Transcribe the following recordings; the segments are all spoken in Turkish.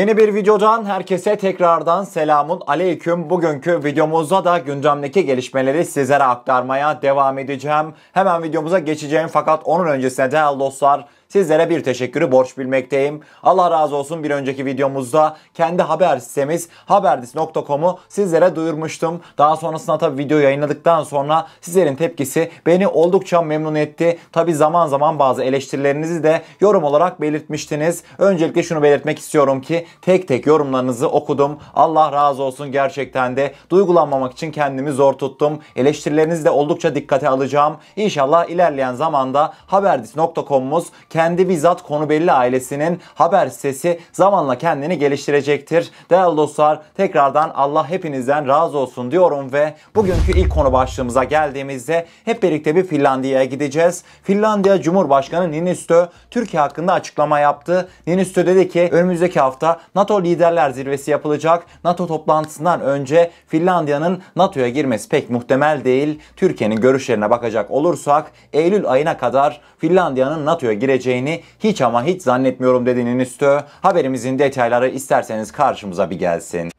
Yeni bir videodan herkese tekrardan selamun aleyküm. Bugünkü videomuzda da gündemdeki gelişmeleri sizlere aktarmaya devam edeceğim. Hemen videomuza geçeceğim fakat onun öncesinde de dostlar Sizlere bir teşekkürü borç bilmekteyim. Allah razı olsun bir önceki videomuzda kendi haber sitemiz haberdis.com'u sizlere duyurmuştum. Daha sonrasında tabi video yayınladıktan sonra sizlerin tepkisi beni oldukça memnun etti. Tabi zaman zaman bazı eleştirilerinizi de yorum olarak belirtmiştiniz. Öncelikle şunu belirtmek istiyorum ki tek tek yorumlarınızı okudum. Allah razı olsun gerçekten de duygulanmamak için kendimi zor tuttum. Eleştirilerinizi de oldukça dikkate alacağım. İnşallah ilerleyen zamanda haberdis.com'umuz kendi bizzat konu belli ailesinin haber sesi zamanla kendini geliştirecektir. Değerli dostlar tekrardan Allah hepinizden razı olsun diyorum ve bugünkü ilk konu başlığımıza geldiğimizde hep birlikte bir Finlandiya'ya gideceğiz. Finlandiya Cumhurbaşkanı Ninistö Türkiye hakkında açıklama yaptı. Ninistö dedi ki önümüzdeki hafta NATO Liderler Zirvesi yapılacak. NATO toplantısından önce Finlandiya'nın NATO'ya girmesi pek muhtemel değil. Türkiye'nin görüşlerine bakacak olursak Eylül ayına kadar Finlandiya'nın NATO'ya gireceği geleceğini hiç ama hiç zannetmiyorum dedi üstü. Haberimizin detayları isterseniz karşımıza bir gelsin.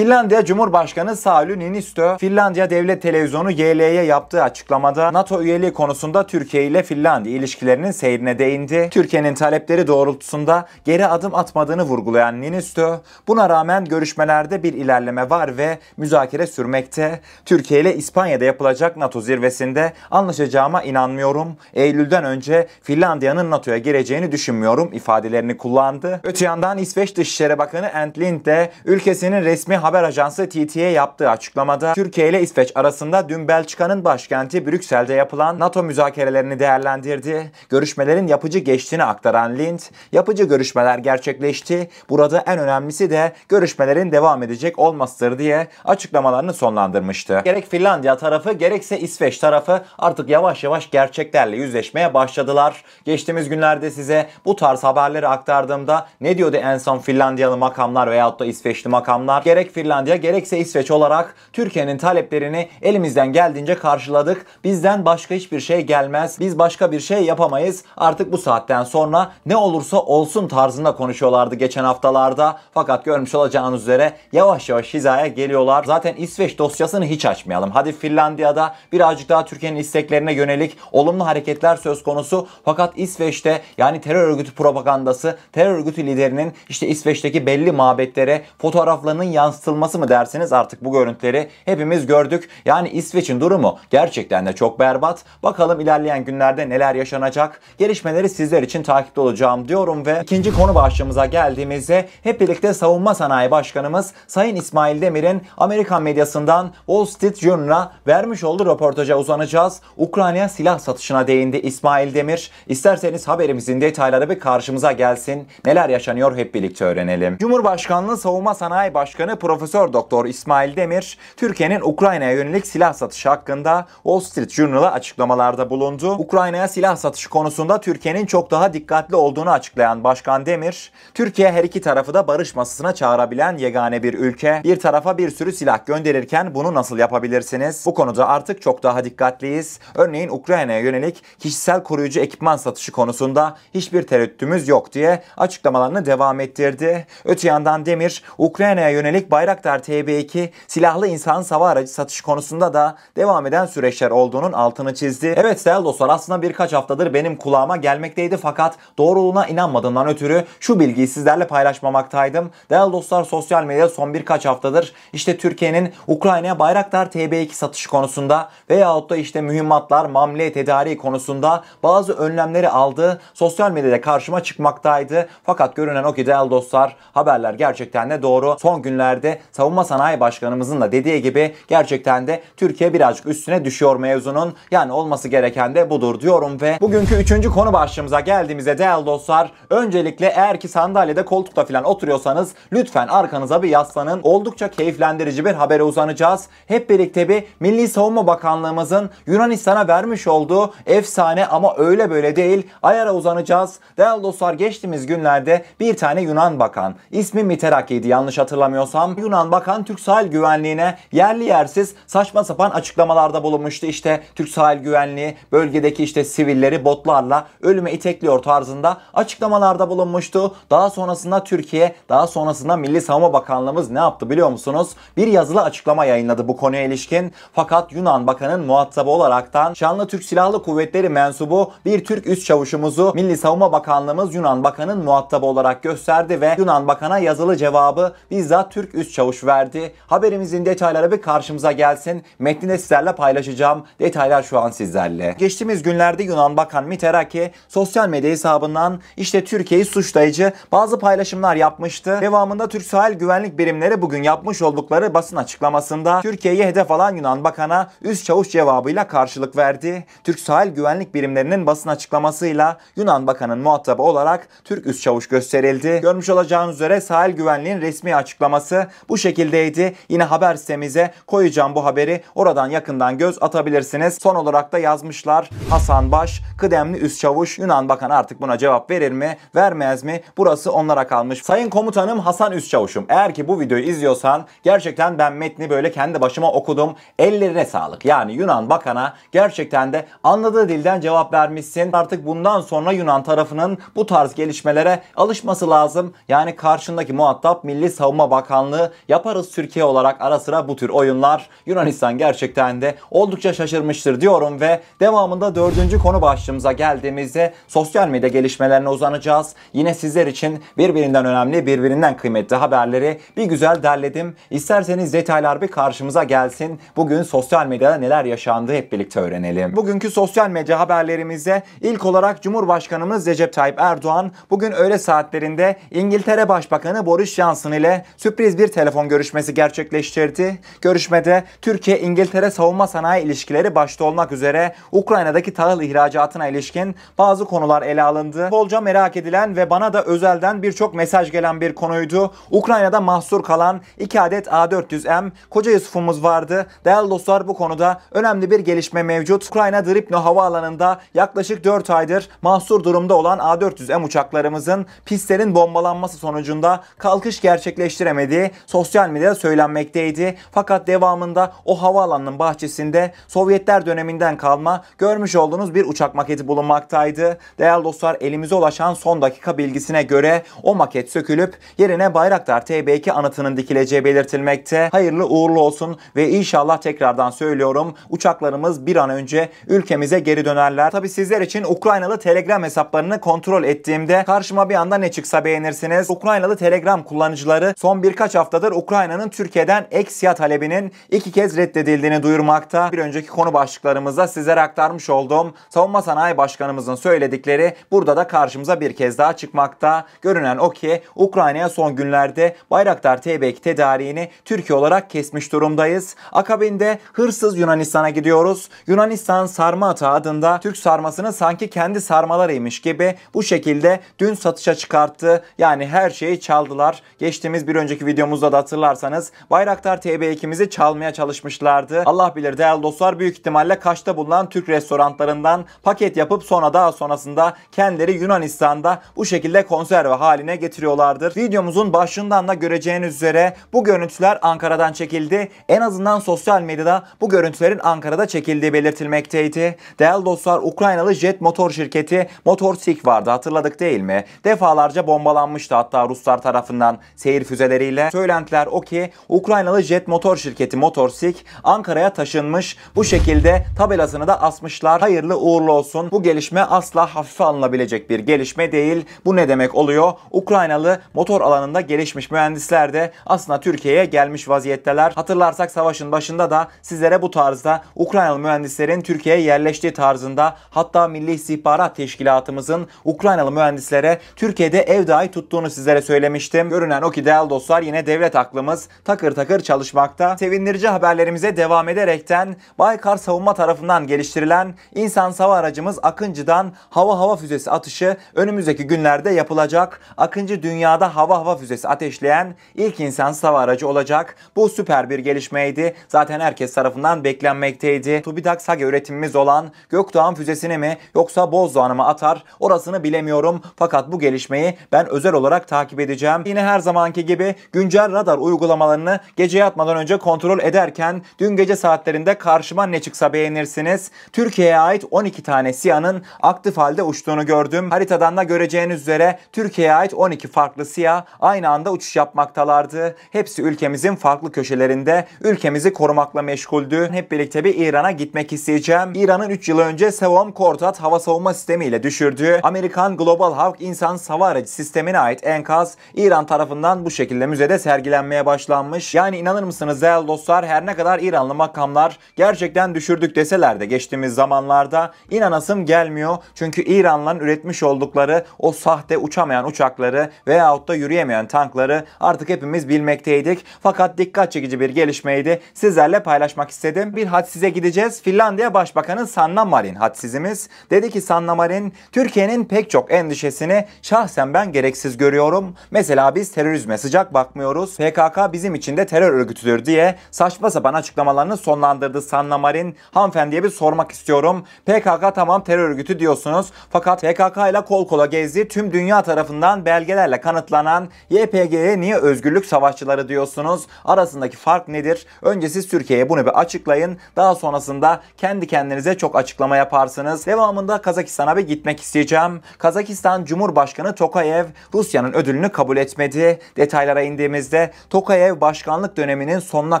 Finlandiya Cumhurbaşkanı Sauli Niinistö, Finlandiya Devlet Televizyonu YL'ye yaptığı açıklamada NATO üyeliği konusunda Türkiye ile Finlandiya ilişkilerinin seyrine değindi. Türkiye'nin talepleri doğrultusunda geri adım atmadığını vurgulayan Niinistö, buna rağmen görüşmelerde bir ilerleme var ve müzakere sürmekte. Türkiye ile İspanya'da yapılacak NATO zirvesinde anlaşacağıma inanmıyorum. Eylül'den önce Finlandiya'nın NATO'ya gireceğini düşünmüyorum ifadelerini kullandı. Öte yandan İsveç Dışişleri Bakanı Lind de ülkesinin resmi haber haber ajansı TT'ye yaptığı açıklamada Türkiye ile İsveç arasında dün Belçika'nın başkenti Brüksel'de yapılan NATO müzakerelerini değerlendirdi. Görüşmelerin yapıcı geçtiğini aktaran Lind, yapıcı görüşmeler gerçekleşti. Burada en önemlisi de görüşmelerin devam edecek olmasıdır diye açıklamalarını sonlandırmıştı. Gerek Finlandiya tarafı gerekse İsveç tarafı artık yavaş yavaş gerçeklerle yüzleşmeye başladılar. Geçtiğimiz günlerde size bu tarz haberleri aktardığımda ne diyordu en son Finlandiyalı makamlar veyahut da İsveçli makamlar? Gerek Finlandiya gerekse İsveç olarak Türkiye'nin taleplerini elimizden geldiğince karşıladık. Bizden başka hiçbir şey gelmez. Biz başka bir şey yapamayız. Artık bu saatten sonra ne olursa olsun tarzında konuşuyorlardı geçen haftalarda. Fakat görmüş olacağınız üzere yavaş yavaş hizaya geliyorlar. Zaten İsveç dosyasını hiç açmayalım. Hadi Finlandiya'da birazcık daha Türkiye'nin isteklerine yönelik olumlu hareketler söz konusu. Fakat İsveç'te yani terör örgütü propagandası, terör örgütü liderinin işte İsveç'teki belli mabetlere fotoğraflarının yansıtılması yansıtılması mı dersiniz artık bu görüntüleri hepimiz gördük. Yani İsveç'in durumu gerçekten de çok berbat. Bakalım ilerleyen günlerde neler yaşanacak. Gelişmeleri sizler için takipte olacağım diyorum ve ikinci konu başlığımıza geldiğimizde hep birlikte Savunma Sanayi Başkanımız Sayın İsmail Demir'in Amerikan medyasından Wall Street Journal'a vermiş olduğu röportaja uzanacağız. Ukrayna silah satışına değindi İsmail Demir. İsterseniz haberimizin detayları bir karşımıza gelsin. Neler yaşanıyor hep birlikte öğrenelim. Cumhurbaşkanlığı Savunma Sanayi Başkanı Prof. Profesör Doktor İsmail Demir, Türkiye'nin Ukrayna'ya yönelik silah satışı hakkında Wall Street Journal'a açıklamalarda bulundu. Ukrayna'ya silah satışı konusunda Türkiye'nin çok daha dikkatli olduğunu açıklayan Başkan Demir, Türkiye her iki tarafı da barış masasına çağırabilen yegane bir ülke. Bir tarafa bir sürü silah gönderirken bunu nasıl yapabilirsiniz? Bu konuda artık çok daha dikkatliyiz. Örneğin Ukrayna'ya yönelik kişisel koruyucu ekipman satışı konusunda hiçbir tereddütümüz yok diye açıklamalarını devam ettirdi. Öte yandan Demir, Ukrayna'ya yönelik Bayraktar TB2 silahlı insan hava aracı satış konusunda da devam eden süreçler olduğunun altını çizdi. Evet değerli dostlar aslında birkaç haftadır benim kulağıma gelmekteydi fakat doğruluğuna inanmadığından ötürü şu bilgiyi sizlerle paylaşmamaktaydım. Değerli dostlar sosyal medyada son birkaç haftadır işte Türkiye'nin Ukrayna'ya Bayraktar TB2 satışı konusunda veyahut da işte mühimmatlar, mamle, tedariği konusunda bazı önlemleri aldığı sosyal medyada karşıma çıkmaktaydı. Fakat görünen o ki değerli dostlar haberler gerçekten de doğru. Son günlerde de Savunma Sanayi Başkanımızın da dediği gibi gerçekten de Türkiye birazcık üstüne düşüyor mevzunun. Yani olması gereken de budur diyorum ve bugünkü üçüncü konu başlığımıza geldiğimizde değerli dostlar öncelikle eğer ki sandalyede koltukta falan oturuyorsanız lütfen arkanıza bir yaslanın. Oldukça keyiflendirici bir habere uzanacağız. Hep birlikte bir Milli Savunma Bakanlığımızın Yunanistan'a vermiş olduğu efsane ama öyle böyle değil ayara uzanacağız. Değerli dostlar geçtiğimiz günlerde bir tane Yunan bakan ismi Miteraki'ydi yanlış hatırlamıyorsam Yunan Bakan Türk Sahil Güvenliği'ne yerli yersiz saçma sapan açıklamalarda bulunmuştu. İşte Türk Sahil Güvenliği bölgedeki işte sivilleri botlarla ölüme itekliyor tarzında açıklamalarda bulunmuştu. Daha sonrasında Türkiye, daha sonrasında Milli Savunma Bakanlığımız ne yaptı biliyor musunuz? Bir yazılı açıklama yayınladı bu konuya ilişkin. Fakat Yunan Bakan'ın muhatabı olaraktan Şanlı Türk Silahlı Kuvvetleri mensubu bir Türk üst çavuşumuzu Milli Savunma Bakanlığımız Yunan Bakan'ın muhatabı olarak gösterdi ve Yunan Bakan'a yazılı cevabı bizzat Türk üst Yavuz Çavuş verdi. Haberimizin detayları bir karşımıza gelsin. Metni de sizlerle paylaşacağım. Detaylar şu an sizlerle. Geçtiğimiz günlerde Yunan Bakan Miteraki sosyal medya hesabından işte Türkiye'yi suçlayıcı bazı paylaşımlar yapmıştı. Devamında Türk Sahil Güvenlik Birimleri bugün yapmış oldukları basın açıklamasında Türkiye'yi hedef alan Yunan Bakan'a üst çavuş cevabıyla karşılık verdi. Türk Sahil Güvenlik Birimlerinin basın açıklamasıyla Yunan Bakan'ın muhatabı olarak Türk üst çavuş gösterildi. Görmüş olacağınız üzere sahil güvenliğin resmi açıklaması bu şekildeydi. Yine haber sitemize koyacağım bu haberi. Oradan yakından göz atabilirsiniz. Son olarak da yazmışlar Hasan Baş, kıdemli üst çavuş Yunan Bakan artık buna cevap verir mi, vermez mi? Burası onlara kalmış. Sayın komutanım Hasan Üst Çavuşum. Eğer ki bu videoyu izliyorsan gerçekten ben metni böyle kendi başıma okudum. Ellerine sağlık. Yani Yunan Bakan'a gerçekten de anladığı dilden cevap vermişsin. Artık bundan sonra Yunan tarafının bu tarz gelişmelere alışması lazım. Yani karşındaki muhatap Milli Savunma Bakanlığı yaparız Türkiye olarak ara sıra bu tür oyunlar. Yunanistan gerçekten de oldukça şaşırmıştır diyorum ve devamında dördüncü konu başlığımıza geldiğimizde sosyal medya gelişmelerine uzanacağız. Yine sizler için birbirinden önemli, birbirinden kıymetli haberleri bir güzel derledim. İsterseniz detaylar bir karşımıza gelsin. Bugün sosyal medyada neler yaşandığı hep birlikte öğrenelim. Bugünkü sosyal medya haberlerimizde ilk olarak Cumhurbaşkanımız Recep Tayyip Erdoğan bugün öğle saatlerinde İngiltere Başbakanı Boris Johnson ile sürpriz bir telefon görüşmesi gerçekleştirdi. Görüşmede Türkiye-İngiltere savunma sanayi ilişkileri başta olmak üzere Ukrayna'daki tahıl ihracatına ilişkin bazı konular ele alındı. Bolca merak edilen ve bana da özelden birçok mesaj gelen bir konuydu. Ukrayna'da mahsur kalan 2 adet A400M koca Yusuf'umuz vardı. Değerli dostlar bu konuda önemli bir gelişme mevcut. Ukrayna Dripno havaalanında yaklaşık 4 aydır mahsur durumda olan A400M uçaklarımızın pistlerin bombalanması sonucunda kalkış gerçekleştiremediği sosyal medyada söylenmekteydi. Fakat devamında o havaalanının bahçesinde Sovyetler döneminden kalma görmüş olduğunuz bir uçak maketi bulunmaktaydı. Değerli dostlar elimize ulaşan son dakika bilgisine göre o maket sökülüp yerine Bayraktar TB2 anıtının dikileceği belirtilmekte. Hayırlı uğurlu olsun ve inşallah tekrardan söylüyorum uçaklarımız bir an önce ülkemize geri dönerler. Tabi sizler için Ukraynalı Telegram hesaplarını kontrol ettiğimde karşıma bir anda ne çıksa beğenirsiniz. Ukraynalı Telegram kullanıcıları son birkaç hafta haftadır Ukrayna'nın Türkiye'den ek siyah talebinin iki kez reddedildiğini duyurmakta. Bir önceki konu başlıklarımızda sizlere aktarmış olduğum savunma sanayi başkanımızın söyledikleri burada da karşımıza bir kez daha çıkmakta. Görünen o ki Ukrayna'ya son günlerde Bayraktar Teybek tedariğini Türkiye olarak kesmiş durumdayız. Akabinde hırsız Yunanistan'a gidiyoruz. Yunanistan sarma ata adında Türk sarmasını sanki kendi sarmalarıymış gibi bu şekilde dün satışa çıkarttı. Yani her şeyi çaldılar. Geçtiğimiz bir önceki videomuz videomuzda da hatırlarsanız Bayraktar TB2'mizi çalmaya çalışmışlardı. Allah bilir değerli dostlar büyük ihtimalle Kaş'ta bulunan Türk restoranlarından paket yapıp sonra daha sonrasında kendileri Yunanistan'da bu şekilde konserve haline getiriyorlardır. Videomuzun başından da göreceğiniz üzere bu görüntüler Ankara'dan çekildi. En azından sosyal medyada bu görüntülerin Ankara'da çekildiği belirtilmekteydi. Değerli dostlar Ukraynalı jet motor şirketi Motorsik vardı hatırladık değil mi? Defalarca bombalanmıştı hatta Ruslar tarafından seyir füzeleriyle. Söyle Söylentiler o ki Ukraynalı jet motor şirketi Motorsik Ankara'ya taşınmış. Bu şekilde tabelasını da asmışlar. Hayırlı uğurlu olsun. Bu gelişme asla hafife alınabilecek bir gelişme değil. Bu ne demek oluyor? Ukraynalı motor alanında gelişmiş mühendisler de aslında Türkiye'ye gelmiş vaziyetteler. Hatırlarsak savaşın başında da sizlere bu tarzda Ukraynalı mühendislerin Türkiye'ye yerleştiği tarzında hatta Milli İstihbarat Teşkilatımızın Ukraynalı mühendislere Türkiye'de ev dahi tuttuğunu sizlere söylemiştim. Görünen o ki değerli dostlar yine dev devlet aklımız takır takır çalışmakta. Sevindirici haberlerimize devam ederekten Baykar savunma tarafından geliştirilen insan sava aracımız Akıncı'dan hava hava füzesi atışı önümüzdeki günlerde yapılacak. Akıncı dünyada hava hava füzesi ateşleyen ilk insan sava aracı olacak. Bu süper bir gelişmeydi. Zaten herkes tarafından beklenmekteydi. Tubitak SAGE üretimimiz olan Gökdoğan füzesini mi yoksa Bozdoğan'ı mı atar? Orasını bilemiyorum. Fakat bu gelişmeyi ben özel olarak takip edeceğim. Yine her zamanki gibi güncel radar uygulamalarını gece yatmadan önce kontrol ederken dün gece saatlerinde karşıma ne çıksa beğenirsiniz. Türkiye'ye ait 12 tane SİA'nın aktif halde uçtuğunu gördüm. Haritadan da göreceğiniz üzere Türkiye'ye ait 12 farklı SİA aynı anda uçuş yapmaktalardı. Hepsi ülkemizin farklı köşelerinde ülkemizi korumakla meşguldü. Hep birlikte bir İran'a gitmek isteyeceğim. İran'ın 3 yıl önce Sevom Kortat hava savunma sistemiyle düşürdüğü Amerikan Global Hawk insan sava aracı sistemine ait enkaz İran tarafından bu şekilde müzede sergilenmişti vergilenmeye başlanmış. Yani inanır mısınız değerli dostlar her ne kadar İranlı makamlar gerçekten düşürdük deseler de geçtiğimiz zamanlarda inanasım gelmiyor. Çünkü İran'dan üretmiş oldukları o sahte uçamayan uçakları veyahut da yürüyemeyen tankları artık hepimiz bilmekteydik. Fakat dikkat çekici bir gelişmeydi. Sizlerle paylaşmak istedim. Bir hadsize gideceğiz. Finlandiya Başbakanı Sanna Marin hadsizimiz dedi ki Sanna Marin Türkiye'nin pek çok endişesini şahsen ben gereksiz görüyorum. Mesela biz terörizme sıcak bakmıyoruz ediyoruz. PKK bizim için de terör örgütüdür diye saçma sapan açıklamalarını sonlandırdı Sanna Marin. Hanımefendiye bir sormak istiyorum. PKK tamam terör örgütü diyorsunuz. Fakat PKK ile kol kola gezdi. Tüm dünya tarafından belgelerle kanıtlanan YPG'ye niye özgürlük savaşçıları diyorsunuz? Arasındaki fark nedir? Önce siz Türkiye'ye bunu bir açıklayın. Daha sonrasında kendi kendinize çok açıklama yaparsınız. Devamında Kazakistan'a bir gitmek isteyeceğim. Kazakistan Cumhurbaşkanı Tokayev Rusya'nın ödülünü kabul etmedi. Detaylara indiğimizde göre Tokayev başkanlık döneminin sonuna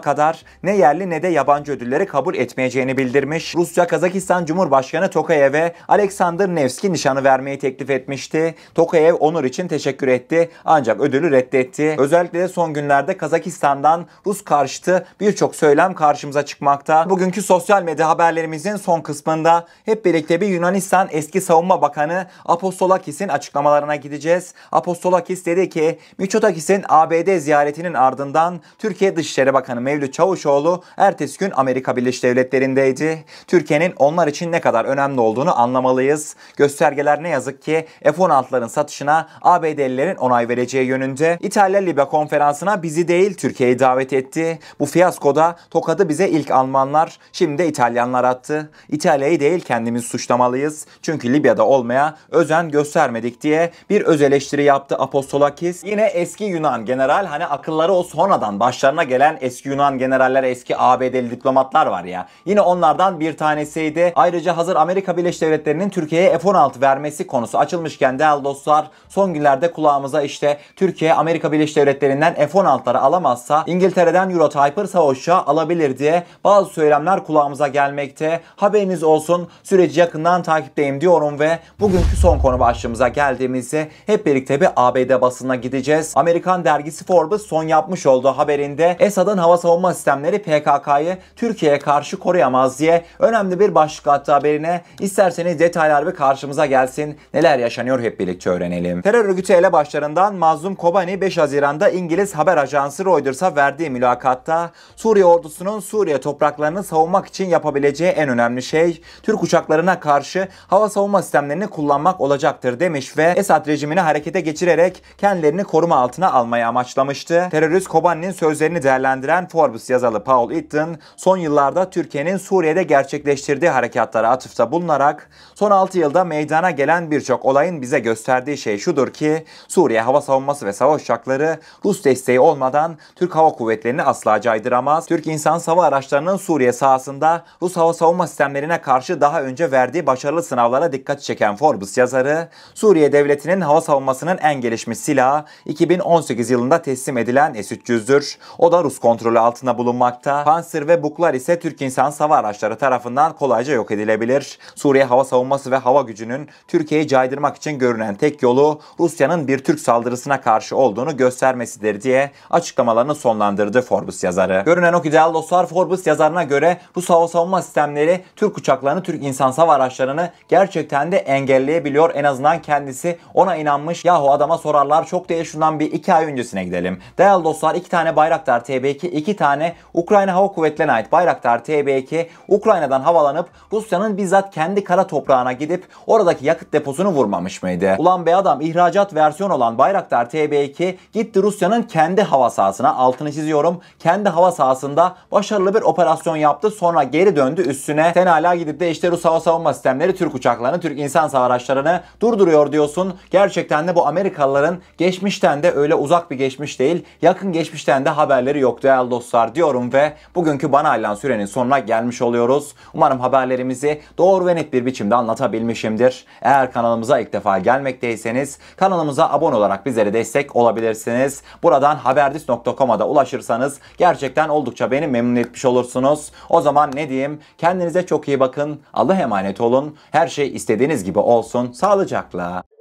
kadar ne yerli ne de yabancı ödülleri kabul etmeyeceğini bildirmiş. Rusya Kazakistan Cumhurbaşkanı Tokayev'e Alexander Nevski nişanı vermeyi teklif etmişti. Tokayev onur için teşekkür etti ancak ödülü reddetti. Özellikle de son günlerde Kazakistan'dan Rus karşıtı birçok söylem karşımıza çıkmakta. Bugünkü sosyal medya haberlerimizin son kısmında hep birlikte bir Yunanistan eski savunma bakanı Apostolakis'in açıklamalarına gideceğiz. Apostolakis dedi ki Miçotakis'in ABD ziyareti ziyaretinin ardından Türkiye Dışişleri Bakanı Mevlüt Çavuşoğlu ertesi gün Amerika Birleşik Devletleri'ndeydi. Türkiye'nin onlar için ne kadar önemli olduğunu anlamalıyız. Göstergeler ne yazık ki F-16'ların satışına ABD'lilerin onay vereceği yönünde. İtalya Libya konferansına bizi değil Türkiye'yi davet etti. Bu fiyaskoda tokadı bize ilk Almanlar, şimdi de İtalyanlar attı. İtalya'yı değil kendimiz suçlamalıyız. Çünkü Libya'da olmaya özen göstermedik diye bir öz eleştiri yaptı Apostolakis. Yine eski Yunan General Hani akılları o sonradan başlarına gelen eski Yunan generaller, eski ABD'li diplomatlar var ya. Yine onlardan bir tanesiydi. Ayrıca hazır Amerika Birleşik Devletleri'nin Türkiye'ye F-16 vermesi konusu açılmışken değerli dostlar son günlerde kulağımıza işte Türkiye Amerika Birleşik Devletleri'nden F-16'ları alamazsa İngiltere'den Eurotyper savaşa alabilir diye bazı söylemler kulağımıza gelmekte. Haberiniz olsun süreci yakından takipteyim diyorum ve bugünkü son konu başlığımıza geldiğimizde hep birlikte bir ABD basına gideceğiz. Amerikan dergisi Forbes son yapmış olduğu haberinde Esad'ın hava savunma sistemleri PKK'yı Türkiye'ye karşı koruyamaz diye önemli bir başlık attı haberine. İsterseniz detaylar bir karşımıza gelsin. Neler yaşanıyor hep birlikte öğrenelim. Terör örgütü elebaşlarından Mazlum Kobani 5 Haziran'da İngiliz haber ajansı Reuters'a verdiği mülakatta Suriye ordusunun Suriye topraklarını savunmak için yapabileceği en önemli şey Türk uçaklarına karşı hava savunma sistemlerini kullanmak olacaktır demiş ve Esad rejimini harekete geçirerek kendilerini koruma altına almayı amaçlamıştı görmüştü. Terörist Kobani'nin sözlerini değerlendiren Forbes yazalı Paul Itton son yıllarda Türkiye'nin Suriye'de gerçekleştirdiği harekatlara atıfta bulunarak son 6 yılda meydana gelen birçok olayın bize gösterdiği şey şudur ki Suriye hava savunması ve savaş uçakları Rus desteği olmadan Türk Hava Kuvvetleri'ni asla caydıramaz. Türk insan hava araçlarının Suriye sahasında Rus hava savunma sistemlerine karşı daha önce verdiği başarılı sınavlara dikkat çeken Forbes yazarı Suriye devletinin hava savunmasının en gelişmiş silahı 2018 yılında teslim edilen S-300'dür. O da Rus kontrolü altında bulunmakta. Panzer ve Buklar ise Türk insan sava araçları tarafından kolayca yok edilebilir. Suriye hava savunması ve hava gücünün Türkiye'yi caydırmak için görünen tek yolu Rusya'nın bir Türk saldırısına karşı olduğunu göstermesidir diye açıklamalarını sonlandırdı Forbes yazarı. Görünen o ki değerli dostlar Forbes yazarına göre Rus hava savunma sistemleri Türk uçaklarını, Türk insan sava araçlarını gerçekten de engelleyebiliyor. En azından kendisi ona inanmış. Yahu adama sorarlar çok değil şundan bir iki ay öncesine gidelim. Değerli dostlar iki tane Bayraktar TB2, iki tane Ukrayna Hava Kuvvetleri'ne ait Bayraktar TB2 Ukrayna'dan havalanıp Rusya'nın bizzat kendi kara toprağına gidip oradaki yakıt deposunu vurmamış mıydı? Ulan be adam ihracat versiyon olan Bayraktar TB2 gitti Rusya'nın kendi hava sahasına altını çiziyorum. Kendi hava sahasında başarılı bir operasyon yaptı sonra geri döndü üstüne. Sen hala gidip de işte Rus hava savunma sistemleri Türk uçaklarını, Türk insan savaşlarını durduruyor diyorsun. Gerçekten de bu Amerikalıların geçmişten de öyle uzak bir geçmiş değil yakın geçmişten de haberleri yok değerli dostlar diyorum ve bugünkü bana ayrılan sürenin sonuna gelmiş oluyoruz. Umarım haberlerimizi doğru ve net bir biçimde anlatabilmişimdir. Eğer kanalımıza ilk defa gelmekteyseniz kanalımıza abone olarak bizlere destek olabilirsiniz. Buradan haberdis.com'a da ulaşırsanız gerçekten oldukça beni memnun etmiş olursunuz. O zaman ne diyeyim? Kendinize çok iyi bakın. Allah emanet olun. Her şey istediğiniz gibi olsun. Sağlıcakla.